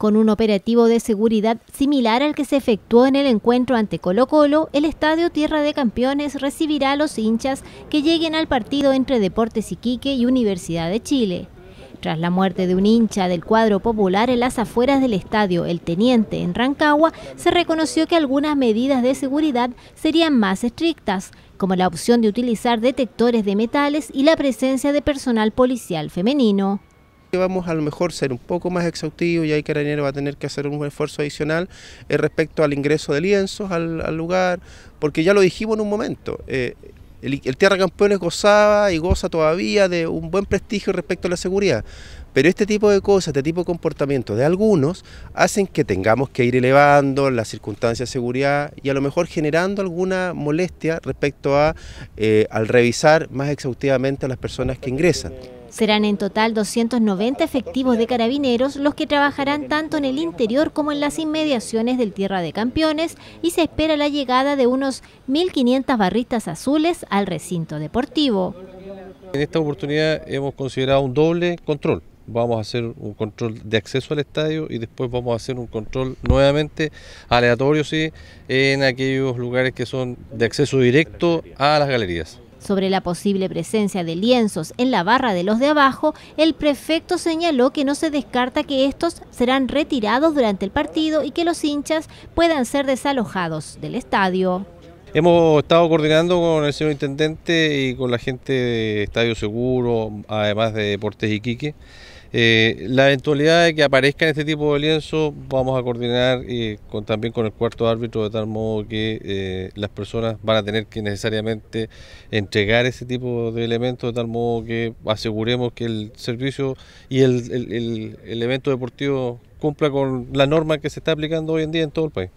con un operativo de seguridad similar al que se efectuó en el encuentro ante Colo Colo, el Estadio Tierra de Campeones recibirá a los hinchas que lleguen al partido entre Deportes Iquique y Universidad de Chile. Tras la muerte de un hincha del cuadro popular en las afueras del estadio El Teniente en Rancagua, se reconoció que algunas medidas de seguridad serían más estrictas, como la opción de utilizar detectores de metales y la presencia de personal policial femenino. Vamos a lo mejor ser un poco más exhaustivos y ahí Carabinero va a tener que hacer un esfuerzo adicional eh, respecto al ingreso de lienzos al, lugar, porque ya lo dijimos en un momento. Eh, el, el, Tierra Campeones gozaba y goza todavía de un buen prestigio respecto a la seguridad, pero este tipo de cosas, este tipo de comportamiento de algunos hacen que tengamos que ir elevando las circunstancias de seguridad y a lo mejor generando alguna molestia respecto a eh, al revisar más exhaustivamente a las personas que ingresan. Serán en total 290 efectivos de carabineros los que trabajarán tanto en el interior como en las inmediaciones del Tierra de Campeones y se espera la llegada de unos 1.500 barristas azules al recinto deportivo. En esta oportunidad hemos considerado un doble control vamos a hacer un control de acceso al estadio y después vamos a hacer un control nuevamente aleatorio, sí, en aquellos lugares que son de acceso directo a las galerías. Sobre la posible presencia de lienzos en la barra de los de abajo, el prefecto señaló que no se descarta que estos serán retirados durante el partido y que los hinchas puedan ser desalojados del estadio. Hemos estado coordinando con el señor intendente y con la gente de Estadio Seguro, además de Deportes Iquique. Eh, la eventualidad de que aparezcan este tipo de lienzo vamos a coordinar y eh, con, también con el cuarto árbitro de tal modo que eh, las personas van a tener que necesariamente entregar ese tipo de elementos de tal modo que aseguremos que el servicio y el evento deportivo cumpla con la norma que se está aplicando hoy en día en todo el país.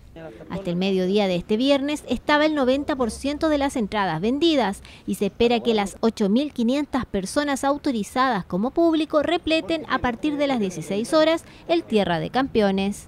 Hasta el mediodía de este viernes estaba el 90% de las entradas vendidas y se espera que las 8.500 personas autorizadas como público repleten a partir de las 16 horas el Tierra de Campeones.